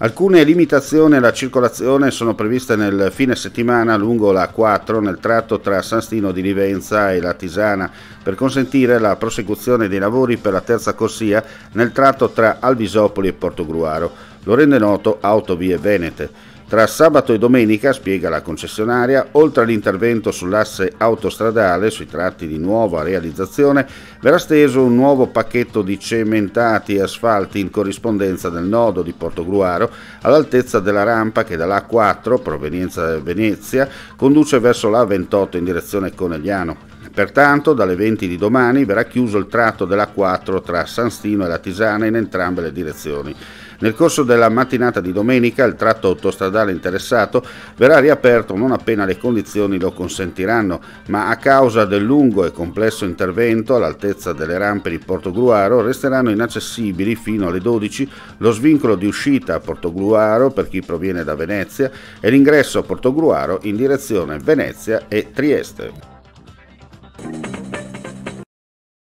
Alcune limitazioni alla circolazione sono previste nel fine settimana lungo la 4 nel tratto tra San Stino di Livenza e la Tisana per consentire la prosecuzione dei lavori per la terza corsia nel tratto tra Alvisopoli e Portogruaro. Lo rende noto Autovie Venete. Tra sabato e domenica, spiega la concessionaria, oltre all'intervento sull'asse autostradale sui tratti di nuova realizzazione, verrà steso un nuovo pacchetto di cementati e asfalti in corrispondenza del nodo di Portogruaro all'altezza della rampa che dall'A4, provenienza da Venezia, conduce verso l'A28 in direzione Conegliano. Pertanto dalle 20 di domani verrà chiuso il tratto della 4 tra San Stino e la Tisana in entrambe le direzioni. Nel corso della mattinata di domenica il tratto autostradale interessato verrà riaperto non appena le condizioni lo consentiranno, ma a causa del lungo e complesso intervento all'altezza delle rampe di Portogruaro resteranno inaccessibili fino alle 12 lo svincolo di uscita a Portogruaro per chi proviene da Venezia e l'ingresso a Portogruaro in direzione Venezia e Trieste.